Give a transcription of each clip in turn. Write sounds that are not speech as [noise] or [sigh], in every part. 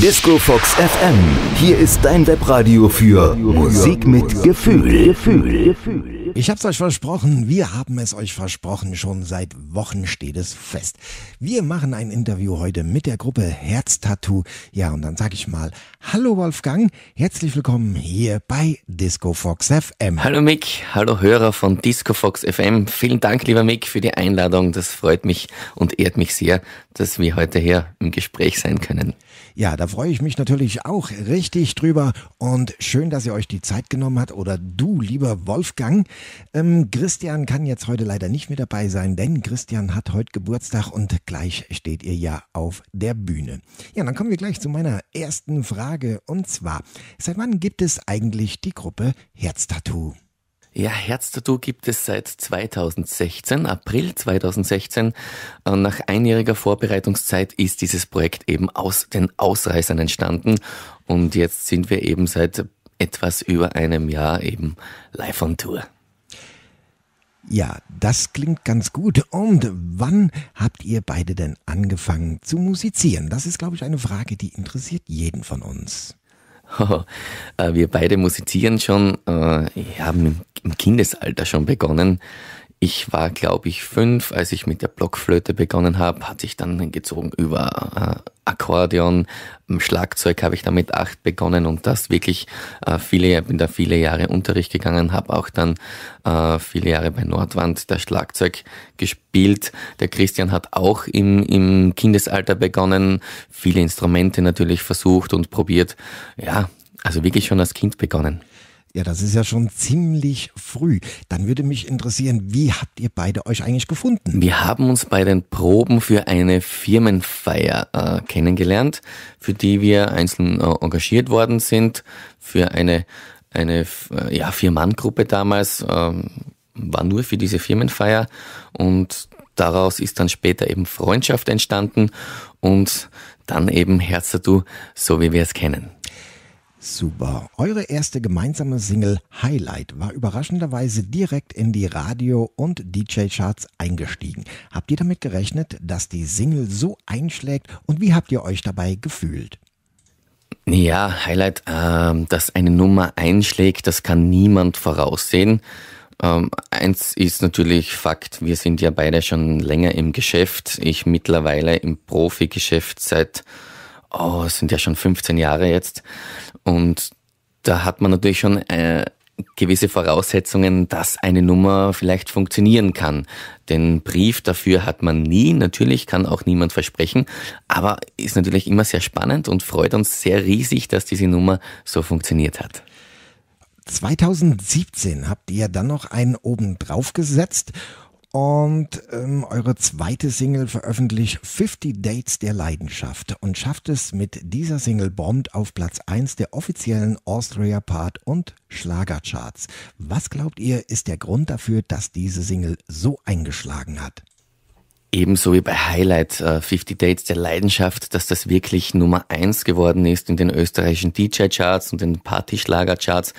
DiscoFox FM, hier ist dein Webradio für Musik mit Gefühl. Gefühl. Gefühl. Ich hab's euch versprochen, wir haben es euch versprochen, schon seit Wochen steht es fest. Wir machen ein Interview heute mit der Gruppe Herztattoo. Ja, und dann sag ich mal, hallo Wolfgang, herzlich willkommen hier bei DiscoFox FM. Hallo Mick, hallo Hörer von DiscoFox FM. Vielen Dank, lieber Mick, für die Einladung. Das freut mich und ehrt mich sehr, dass wir heute hier im Gespräch sein können. Ja, da freue ich mich natürlich auch richtig drüber und schön, dass ihr euch die Zeit genommen habt oder du, lieber Wolfgang. Ähm, Christian kann jetzt heute leider nicht mit dabei sein, denn Christian hat heute Geburtstag und gleich steht ihr ja auf der Bühne. Ja, dann kommen wir gleich zu meiner ersten Frage und zwar, seit wann gibt es eigentlich die Gruppe Herztattoo? Ja, Herztattoo gibt es seit 2016, April 2016. Äh, nach einjähriger Vorbereitungszeit ist dieses Projekt eben aus den Ausreißern entstanden. Und jetzt sind wir eben seit etwas über einem Jahr eben live on Tour. Ja, das klingt ganz gut. Und wann habt ihr beide denn angefangen zu musizieren? Das ist, glaube ich, eine Frage, die interessiert jeden von uns. [laughs] Äh, wir beide musizieren schon, haben äh, im Kindesalter schon begonnen. Ich war, glaube ich, fünf, als ich mit der Blockflöte begonnen habe, hat sich dann gezogen über äh, Akkordeon, Schlagzeug habe ich dann mit acht begonnen und das wirklich äh, viele, bin da viele Jahre Unterricht gegangen, habe auch dann äh, viele Jahre bei Nordwand das Schlagzeug gespielt. Der Christian hat auch im, im Kindesalter begonnen, viele Instrumente natürlich versucht und probiert. Ja, also wirklich schon als Kind begonnen. Ja, das ist ja schon ziemlich früh. Dann würde mich interessieren, wie habt ihr beide euch eigentlich gefunden? Wir haben uns bei den Proben für eine Firmenfeier äh, kennengelernt, für die wir einzeln äh, engagiert worden sind, für eine, eine äh, ja, Vier-Mann-Gruppe damals, ähm, war nur für diese Firmenfeier und daraus ist dann später eben Freundschaft entstanden und dann eben Herztattoo, so wie wir es kennen. Super. Eure erste gemeinsame Single Highlight war überraschenderweise direkt in die Radio- und DJ-Charts eingestiegen. Habt ihr damit gerechnet, dass die Single so einschlägt und wie habt ihr euch dabei gefühlt? Ja, Highlight, äh, dass eine Nummer einschlägt, das kann niemand voraussehen. Ähm, eins ist natürlich Fakt, wir sind ja beide schon länger im Geschäft. Ich mittlerweile im Profigeschäft seit oh, es sind ja schon 15 Jahre jetzt. Und da hat man natürlich schon äh, gewisse Voraussetzungen, dass eine Nummer vielleicht funktionieren kann. Den Brief dafür hat man nie, natürlich kann auch niemand versprechen, aber ist natürlich immer sehr spannend und freut uns sehr riesig, dass diese Nummer so funktioniert hat. 2017 habt ihr dann noch einen oben drauf gesetzt und ähm, eure zweite Single veröffentlicht 50 Dates der Leidenschaft und schafft es mit dieser Single Bombt auf Platz 1 der offiziellen Austria Part und Schlagercharts. Was glaubt ihr, ist der Grund dafür, dass diese Single so eingeschlagen hat? Ebenso wie bei Highlight äh, 50 Dates der Leidenschaft, dass das wirklich Nummer 1 geworden ist in den österreichischen DJ-Charts und den Partyschlager-Charts.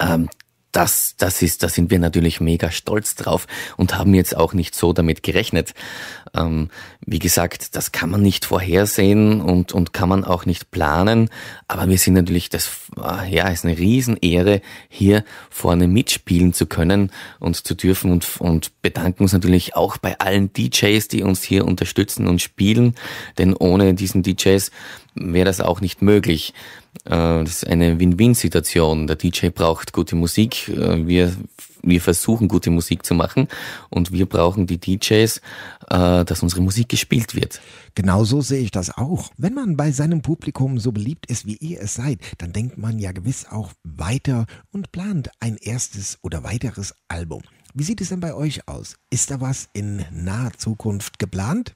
Ähm, das, das ist, da sind wir natürlich mega stolz drauf und haben jetzt auch nicht so damit gerechnet. Ähm, wie gesagt, das kann man nicht vorhersehen und, und kann man auch nicht planen. Aber wir sind natürlich, das, ah, ja, ist eine Riesenehre, hier vorne mitspielen zu können und zu dürfen und, und bedanken uns natürlich auch bei allen DJs, die uns hier unterstützen und spielen. Denn ohne diesen DJs wäre das auch nicht möglich. Äh, das ist eine Win-Win-Situation. Der DJ braucht gute Musik. Äh, wir, wir versuchen, gute Musik zu machen. Und wir brauchen die DJs, äh, dass unsere Musik gespielt wird. Genauso sehe ich das auch. Wenn man bei seinem Publikum so beliebt ist, wie ihr es seid, dann denkt man ja gewiss auch weiter und plant ein erstes oder weiteres Album. Wie sieht es denn bei euch aus? Ist da was in naher Zukunft geplant?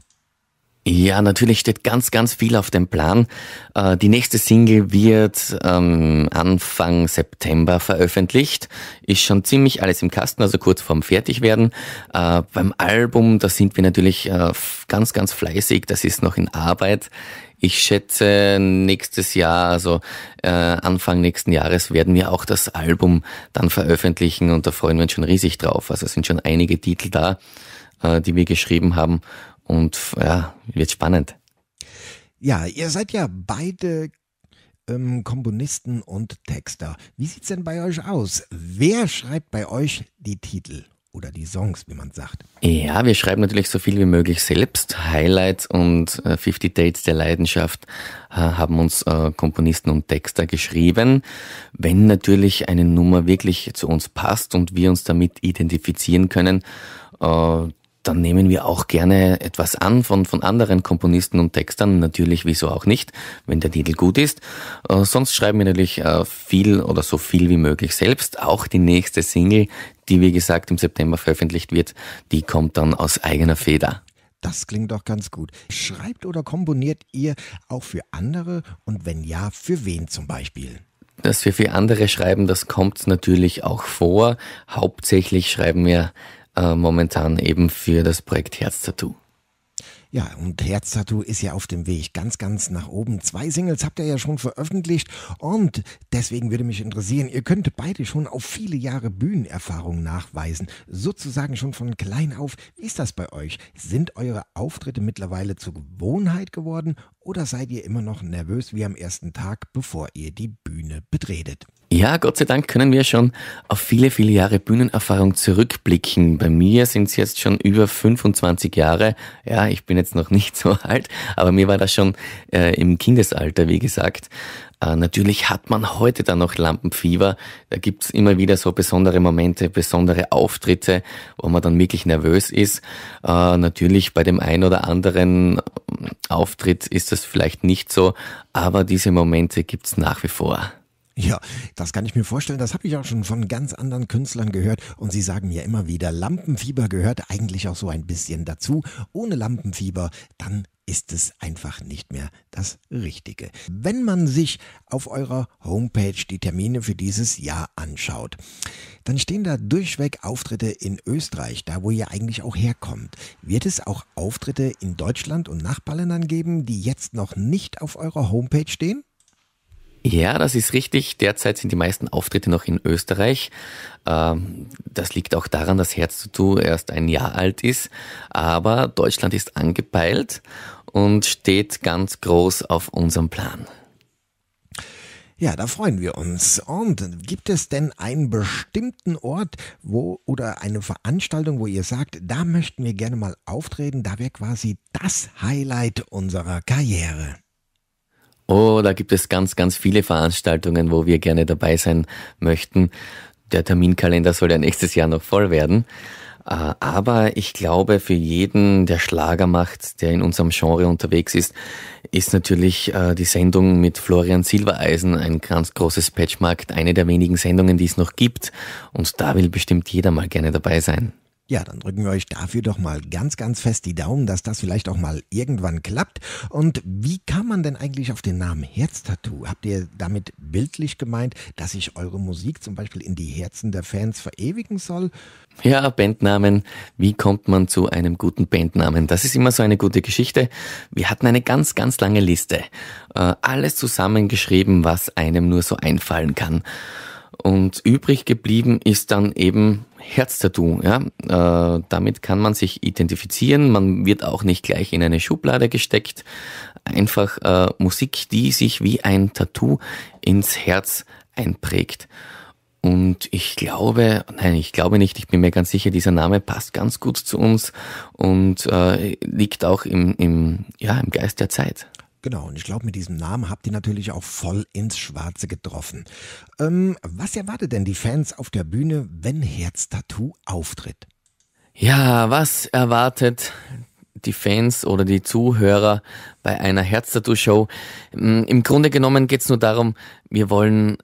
Ja, natürlich steht ganz, ganz viel auf dem Plan. Äh, die nächste Single wird ähm, Anfang September veröffentlicht. Ist schon ziemlich alles im Kasten, also kurz vorm Fertigwerden. Äh, beim Album, da sind wir natürlich äh, ganz, ganz fleißig. Das ist noch in Arbeit. Ich schätze, nächstes Jahr, also Anfang nächsten Jahres, werden wir auch das Album dann veröffentlichen und da freuen wir uns schon riesig drauf. Also es sind schon einige Titel da, die wir geschrieben haben und ja, wird spannend. Ja, ihr seid ja beide ähm, Komponisten und Texter. Wie sieht's denn bei euch aus? Wer schreibt bei euch die Titel? Oder die Songs, wie man sagt. Ja, wir schreiben natürlich so viel wie möglich selbst. Highlights und äh, 50 Dates der Leidenschaft äh, haben uns äh, Komponisten und Texter geschrieben. Wenn natürlich eine Nummer wirklich zu uns passt und wir uns damit identifizieren können, äh, dann nehmen wir auch gerne etwas an von, von anderen Komponisten und Textern. Natürlich, wieso auch nicht, wenn der Titel gut ist. Äh, sonst schreiben wir natürlich äh, viel oder so viel wie möglich selbst. Auch die nächste Single, die wie gesagt im September veröffentlicht wird, die kommt dann aus eigener Feder. Das klingt doch ganz gut. Schreibt oder komponiert ihr auch für andere und wenn ja, für wen zum Beispiel? Dass wir für andere schreiben, das kommt natürlich auch vor. Hauptsächlich schreiben wir äh, momentan eben für das Projekt Herztattoo. Ja, und Herztattoo ist ja auf dem Weg ganz, ganz nach oben. Zwei Singles habt ihr ja schon veröffentlicht und deswegen würde mich interessieren, ihr könnt beide schon auf viele Jahre Bühnenerfahrung nachweisen, sozusagen schon von klein auf. Wie ist das bei euch? Sind eure Auftritte mittlerweile zur Gewohnheit geworden oder seid ihr immer noch nervös wie am ersten Tag, bevor ihr die Bühne betretet? Ja, Gott sei Dank können wir schon auf viele, viele Jahre Bühnenerfahrung zurückblicken. Bei mir sind es jetzt schon über 25 Jahre. Ja, ich bin jetzt noch [laughs] nicht so alt, aber mir war das schon äh, im Kindesalter, wie gesagt. Äh, natürlich hat man heute dann noch Lampenfieber. Da gibt es immer wieder so besondere Momente, besondere Auftritte, wo man dann wirklich nervös ist. Äh, natürlich bei dem einen oder anderen ähm, Auftritt ist das vielleicht nicht so, aber diese Momente gibt es nach wie vor. Ja, das kann ich mir vorstellen. Das habe ich auch schon von ganz anderen Künstlern gehört. Und sie sagen mir immer wieder, Lampenfieber gehört eigentlich auch so ein bisschen dazu. Ohne Lampenfieber, dann ist es einfach nicht mehr das Richtige. Wenn man sich auf eurer Homepage die Termine für dieses Jahr anschaut, dann stehen da durchweg Auftritte in Österreich, da wo ihr eigentlich auch herkommt. Wird es auch Auftritte in Deutschland und Nachbarländern geben, die jetzt noch nicht auf eurer Homepage stehen? Ja, das ist richtig. Derzeit sind die meisten Auftritte noch in Österreich. Ähm, das liegt auch daran, dass Herz zu tun erst ein Jahr alt ist. Aber Deutschland ist angepeilt und steht ganz groß auf unserem Plan. Ja, da freuen wir uns. Und gibt es denn einen bestimmten Ort, wo oder eine Veranstaltung, wo ihr sagt, da möchten wir gerne mal auftreten, da wäre quasi das Highlight unserer Karriere? Oh, da gibt es ganz, ganz viele Veranstaltungen, wo wir gerne dabei sein möchten. Der Terminkalender soll ja nächstes Jahr noch voll werden. Ah, aber ich glaube, für jeden, der Schlager macht, der in unserem Genre unterwegs ist, ist natürlich äh, die Sendung mit Florian Silbereisen ein ganz großes Patchmarkt, eine der wenigen Sendungen, die es noch gibt. Und da will bestimmt jeder mal gerne dabei sein. Ja, dann drücken wir euch dafür doch mal ganz, ganz fest die Daumen, dass das vielleicht auch mal irgendwann klappt. Und wie kam man denn eigentlich auf den Namen Herztattoo? Habt ihr damit bildlich gemeint, dass sich eure Musik zum Beispiel in die Herzen der Fans verewigen soll? Ja, Bandnamen. Wie kommt man zu einem guten Bandnamen? Das ist immer so eine gute Geschichte. Wir hatten eine ganz, ganz lange Liste. Äh, alles zusammengeschrieben, was einem nur so einfallen kann. Und übrig geblieben ist dann eben Herztattoo. Ja? Äh, damit kann man sich identifizieren. Man wird auch nicht gleich in eine Schublade gesteckt. Einfach äh, Musik, die sich wie ein Tattoo ins Herz einprägt. Und ich glaube, nein, ich glaube nicht, ich bin mir ganz sicher, dieser Name passt ganz gut zu uns und äh, liegt auch im, im, ja, im Geist der Zeit. Genau, und ich glaube, mit diesem Namen habt ihr natürlich auch voll ins Schwarze getroffen. Ähm, was erwartet denn die Fans auf der Bühne, wenn Herztattoo auftritt? Ja, was erwartet die Fans oder die Zuhörer bei einer Herztattoo-Show? Mm, Im Grunde genommen geht's nur darum, wir wollen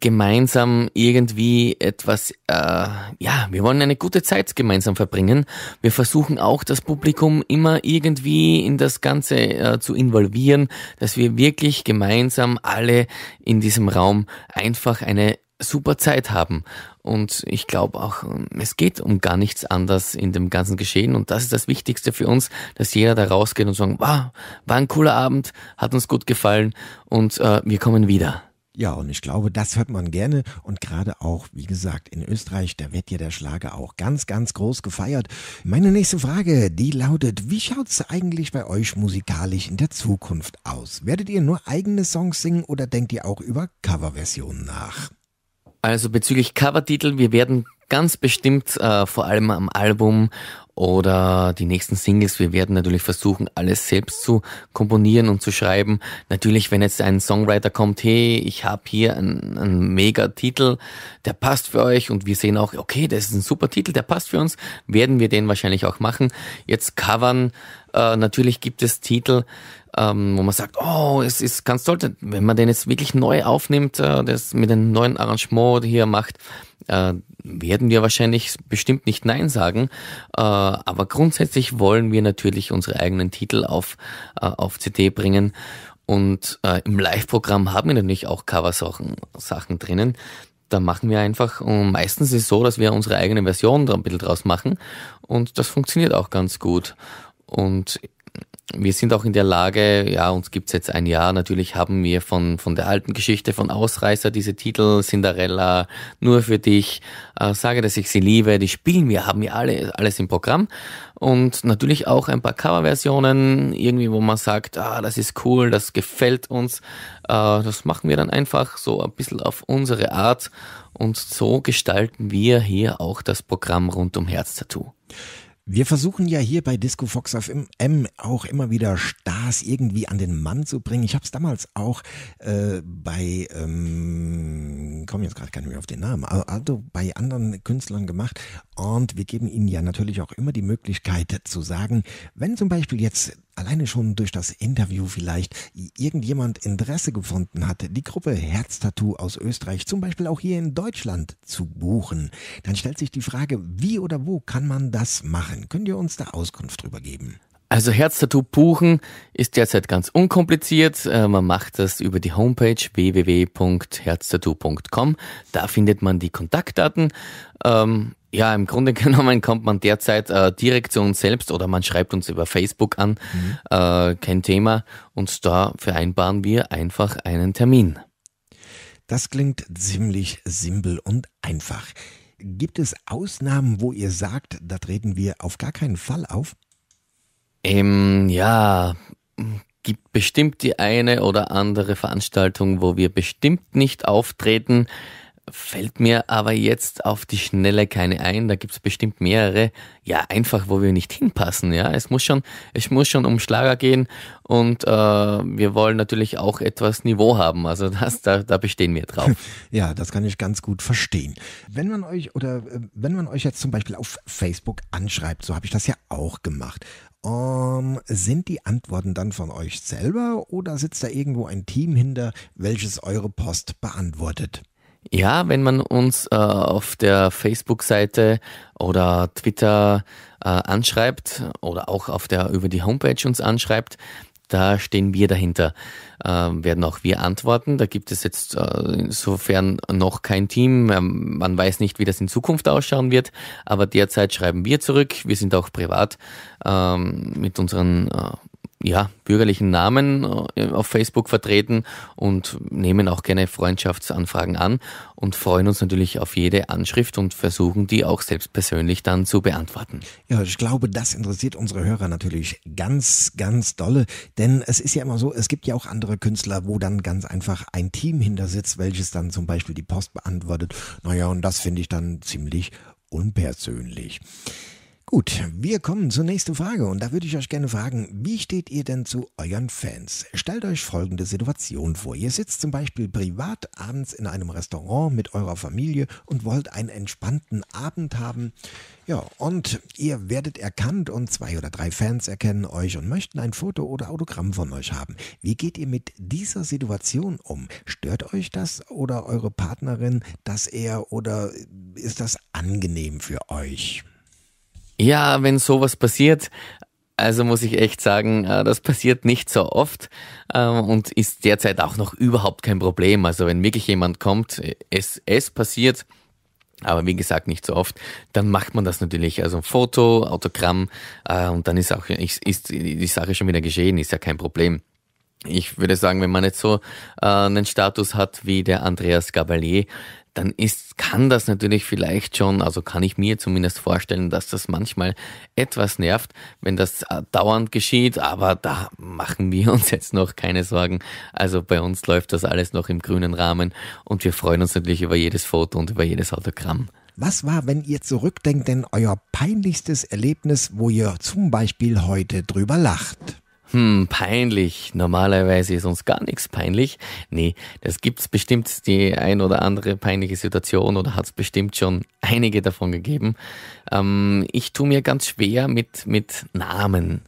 gemeinsam irgendwie etwas, äh, ja, wir wollen eine gute Zeit gemeinsam verbringen. Wir versuchen auch das Publikum immer irgendwie in das Ganze äh, zu involvieren, dass wir wirklich gemeinsam alle in diesem Raum einfach eine super Zeit haben. Und ich glaube auch, ähm, es geht um gar nichts anderes in dem ganzen Geschehen. Und das ist das Wichtigste für uns, dass jeder da rausgeht und sagt, wow, war ein cooler Abend, hat uns gut gefallen und äh, wir kommen wieder. Ja, und ich glaube, das hört man gerne und gerade auch, wie gesagt, in Österreich, da wird ja der Schlager auch ganz, ganz groß gefeiert. Meine nächste Frage, die lautet, wie schaut's eigentlich bei euch musikalisch in der Zukunft aus? Werdet ihr nur eigene Songs singen oder denkt ihr auch über Coverversionen nach? Also bezüglich Covertiteln, wir werden Ganz bestimmt äh, vor allem am Album oder die nächsten Singles. Wir werden natürlich versuchen, alles selbst zu komponieren und zu schreiben. Natürlich, wenn jetzt ein Songwriter kommt, hey, ich habe hier einen, einen mega Titel, der passt für euch und wir sehen auch, okay, das ist ein super Titel, der passt für uns, werden wir den wahrscheinlich auch machen. Jetzt covern, äh, natürlich gibt es Titel, ähm, wo man sagt, oh, es ist ganz toll, wenn man den jetzt wirklich neu aufnimmt, äh, das mit einem neuen Arrangement hier macht, äh, werden wir wahrscheinlich bestimmt nicht Nein sagen. Äh, aber grundsätzlich wollen wir natürlich unsere eigenen Titel auf, äh, auf CD bringen. Und äh, im Live-Programm haben wir natürlich auch Coversachen Sachen drinnen. Da machen wir einfach, und meistens ist es so, dass wir unsere eigene Version ein bisschen draus machen. Und das funktioniert auch ganz gut. Und wir sind auch in der Lage, ja, uns gibt's jetzt ein Jahr, natürlich haben wir von, von der alten Geschichte von Ausreißer diese Titel, Cinderella, nur für dich, äh, sage, dass ich sie liebe, die spielen wir, haben wir alle, alles im Programm. Und natürlich auch ein paar Coverversionen, irgendwie, wo man sagt, ah, das ist cool, das gefällt uns. Äh, das machen wir dann einfach so ein bisschen auf unsere Art. Und so gestalten wir hier auch das Programm rund um Herz Tattoo. Wir versuchen ja hier bei Disco Fox auf M auch immer wieder Stars irgendwie an den Mann zu bringen. Ich habe es damals auch äh, bei, ähm, komme jetzt gerade gar nicht mehr auf den Namen, also bei anderen Künstlern gemacht. Und wir geben ihnen ja natürlich auch immer die Möglichkeit zu sagen, wenn zum Beispiel jetzt alleine schon durch das Interview vielleicht irgendjemand Interesse gefunden hat, die Gruppe Herztattoo aus Österreich zum Beispiel auch hier in Deutschland zu buchen, dann stellt sich die Frage, wie oder wo kann man das machen? Könnt ihr uns da Auskunft drüber geben? Also Herztattoo buchen ist derzeit ganz unkompliziert. Äh, man macht das über die Homepage www.herztattoo.com. Da findet man die Kontaktdaten. Ähm, ja, im Grunde [laughs] genommen kommt man derzeit äh, direkt zu uns selbst oder man schreibt uns über Facebook an, mhm. äh, kein Thema, und da vereinbaren wir einfach einen Termin. Das klingt ziemlich simpel und einfach. Gibt es Ausnahmen, wo ihr sagt, da treten wir auf gar keinen Fall auf? Ähm, ja, gibt bestimmt die eine oder andere Veranstaltung, wo wir bestimmt nicht auftreten fällt mir aber jetzt auf die Schnelle keine ein. Da gibt es bestimmt mehrere. Ja, einfach, wo wir nicht hinpassen. Ja, es muss schon, es muss schon um Schlager gehen und äh, wir wollen natürlich auch etwas Niveau haben. Also das, da, da bestehen wir drauf. [laughs] Ja, das kann ich ganz gut verstehen. Wenn man euch oder äh, wenn man euch jetzt zum Beispiel auf Facebook anschreibt, so habe ich das ja auch gemacht. Um, ähm, sind die Antworten dann von euch selber oder sitzt da irgendwo ein Team hinter, welches eure Post beantwortet? Ja, wenn man uns äh, auf der Facebook-Seite oder Twitter äh, anschreibt oder auch auf der über die Homepage uns anschreibt, da stehen wir dahinter, äh, werden auch wir antworten. Da gibt es jetzt äh, insofern noch kein Team. Ähm, man weiß nicht, wie das in Zukunft ausschauen wird, aber derzeit schreiben wir zurück. Wir sind auch privat ähm, mit unseren äh, ja, bürgerlichen Namen äh, auf Facebook vertreten und nehmen auch gerne Freundschaftsanfragen an und freuen uns natürlich auf jede Anschrift und versuchen die auch selbst persönlich dann zu beantworten. Ja, ich glaube, das interessiert unsere Hörer natürlich ganz, ganz dolle, denn es ist ja immer so, es gibt ja auch andere Künstler, wo dann ganz einfach ein Team hinter sitzt, welches dann zum Beispiel die Post beantwortet. Naja, und das finde ich dann ziemlich unpersönlich. Gut, wir kommen zur nächsten Frage und da würde ich euch gerne fragen, wie steht ihr denn zu euren Fans? Stellt euch folgende Situation vor. Ihr sitzt zum Beispiel privat abends in einem Restaurant mit eurer Familie und wollt einen entspannten Abend haben. Ja, und ihr werdet erkannt und zwei oder drei Fans erkennen euch und möchten ein Foto oder Autogramm von euch haben. Wie geht ihr mit dieser Situation um? Stört euch das oder eure Partnerin dass er oder ist das angenehm für euch? Ja, wenn sowas passiert, also muss ich echt sagen, äh, das passiert nicht so oft ähm, und ist derzeit auch noch überhaupt kein Problem. Also wenn wirklich jemand kommt, es, es passiert, aber wie gesagt nicht so oft, dann macht man das natürlich. Also ein Foto, Autogramm äh, und dann ist auch ist, ist die Sache schon wieder geschehen, ist ja kein Problem ich würde sagen, wenn man jetzt so äh, einen Status hat wie der Andreas Gabalier, dann ist, kann das natürlich vielleicht schon, also kann ich mir zumindest vorstellen, dass das manchmal etwas nervt, wenn das äh, dauernd geschieht, aber da machen wir [laughs] uns jetzt noch keine Sorgen. Also bei uns läuft das alles noch im grünen Rahmen und wir freuen uns natürlich über jedes Foto und über jedes Autogramm. Was war, wenn ihr zurückdenkt, denn euer peinlichstes Erlebnis, wo ihr zum Beispiel heute drüber lacht? Hm, peinlich. Normalerweise ist uns gar nichts peinlich. Nee, das gibt's bestimmt die ein oder andere peinliche Situation oder hat's bestimmt schon einige davon gegeben. Ähm, ich tu mir ganz schwer mit, mit Namen.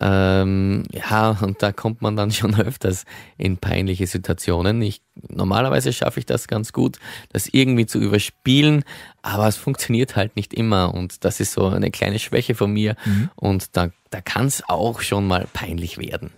Ähm, ja, und da kommt man dann [laughs] schon öfters in peinliche Situationen. Ich, normalerweise schaffe ich das ganz gut, das irgendwie zu überspielen, aber es funktioniert halt nicht immer und das ist so eine kleine Schwäche von mir mhm. und da, da kann es auch schon mal peinlich werden.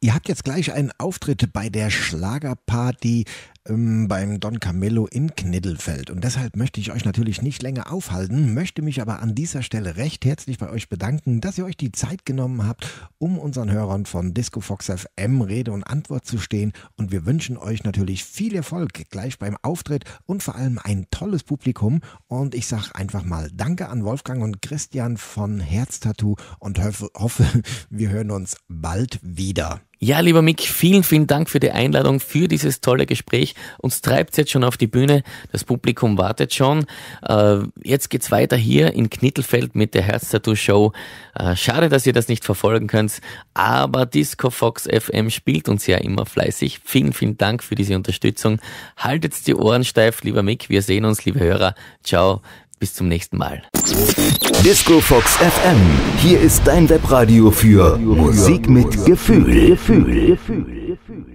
Ihr habt jetzt gleich einen Auftritt bei der Schlagerparty ähm, beim Don Camillo in Kniddelfeld. Und deshalb möchte ich euch natürlich nicht länger aufhalten, möchte mich aber an dieser Stelle recht herzlich bei euch bedanken, dass ihr euch die Zeit genommen habt, um unseren Hörern von Disco Fox FM Rede und Antwort zu stehen. Und wir wünschen euch natürlich viel Erfolg gleich beim Auftritt und vor allem ein tolles Publikum. Und ich sage einfach mal Danke an Wolfgang und Christian von Herztattoo und hoffe, hoffe [laughs] wir hören uns bald wieder. Ja, lieber Mick, vielen, vielen Dank für die Einladung, für dieses tolle Gespräch. Uns treibt jetzt schon auf die Bühne, das Publikum wartet schon. Äh, jetzt geht's weiter hier in Knittelfeld mit der Herz-Tattoo-Show. Äh, schade, dass ihr das nicht verfolgen könnt, aber Disco Fox FM spielt uns ja immer fleißig. Vielen, vielen Dank für diese Unterstützung. Haltet die Ohren steif, lieber Mick. Wir sehen uns, liebe Hörer. Ciao. Bis zum nächsten Mal. DiscoFox FM. Hier ist dein Webradio für Musik mit Gefühl. Gefühl. Gefühl. Gefühl.